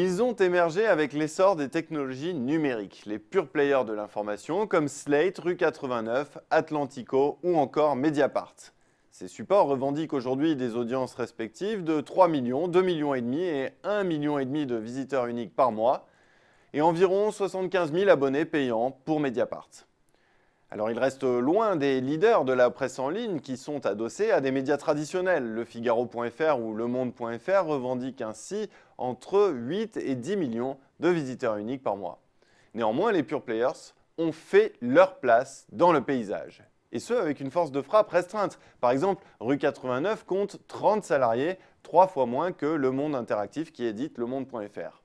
Ils ont émergé avec l'essor des technologies numériques, les purs players de l'information comme Slate, Rue 89, Atlantico ou encore Mediapart. Ces supports revendiquent aujourd'hui des audiences respectives de 3 millions, 2 millions et demi et 1 million et demi de visiteurs uniques par mois et environ 75 000 abonnés payants pour Mediapart. Alors il reste loin des leaders de la presse en ligne qui sont adossés à des médias traditionnels. Le Figaro.fr ou Le Monde.fr revendiquent ainsi entre 8 et 10 millions de visiteurs uniques par mois. Néanmoins, les pure players ont fait leur place dans le paysage. Et ce, avec une force de frappe restreinte. Par exemple, Rue 89 compte 30 salariés, trois fois moins que Le Monde Interactif qui édite Le Monde.fr.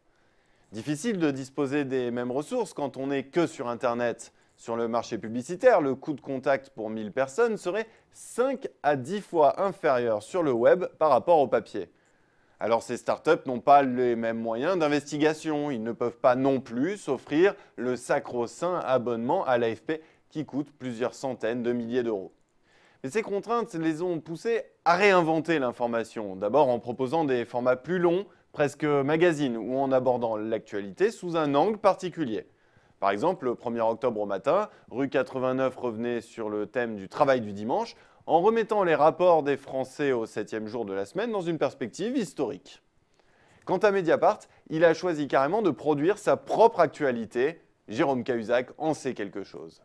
Difficile de disposer des mêmes ressources quand on n'est que sur Internet. Sur le marché publicitaire, le coût de contact pour 1000 personnes serait 5 à 10 fois inférieur sur le web par rapport au papier. Alors ces startups n'ont pas les mêmes moyens d'investigation, ils ne peuvent pas non plus s'offrir le sacro-saint abonnement à l'AFP qui coûte plusieurs centaines de milliers d'euros. Mais ces contraintes les ont poussés à réinventer l'information, d'abord en proposant des formats plus longs, presque magazines, ou en abordant l'actualité sous un angle particulier. Par exemple, le 1er octobre au matin, rue 89 revenait sur le thème du travail du dimanche en remettant les rapports des Français au 7e jour de la semaine dans une perspective historique. Quant à Mediapart, il a choisi carrément de produire sa propre actualité. Jérôme Cahuzac en sait quelque chose.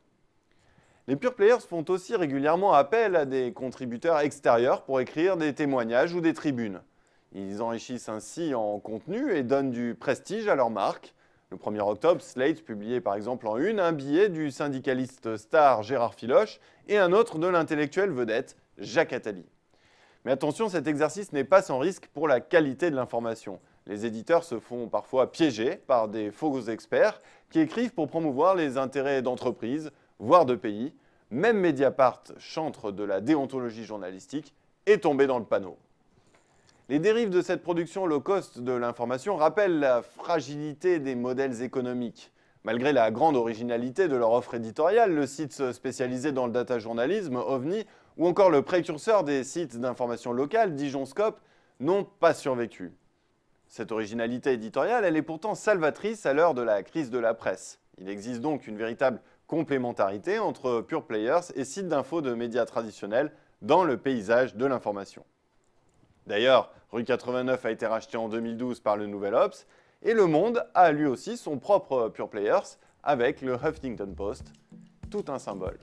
Les Pure Players font aussi régulièrement appel à des contributeurs extérieurs pour écrire des témoignages ou des tribunes. Ils enrichissent ainsi en contenu et donnent du prestige à leur marque. Le 1er octobre, Slate publiait par exemple en une un billet du syndicaliste star Gérard Filoche et un autre de l'intellectuel vedette Jacques Attali. Mais attention, cet exercice n'est pas sans risque pour la qualité de l'information. Les éditeurs se font parfois piéger par des faux experts qui écrivent pour promouvoir les intérêts d'entreprises, voire de pays. Même Mediapart, chantre de la déontologie journalistique, est tombé dans le panneau. Les dérives de cette production low cost de l'information rappellent la fragilité des modèles économiques. Malgré la grande originalité de leur offre éditoriale, le site spécialisé dans le data journalisme, OVNI, ou encore le précurseur des sites d'information locale, DijonScope, n'ont pas survécu. Cette originalité éditoriale, elle est pourtant salvatrice à l'heure de la crise de la presse. Il existe donc une véritable complémentarité entre pure players et sites d'infos de médias traditionnels dans le paysage de l'information. D'ailleurs, Rue 89 a été racheté en 2012 par le Nouvel Ops, et Le Monde a lui aussi son propre Pure Players avec le Huffington Post, tout un symbole.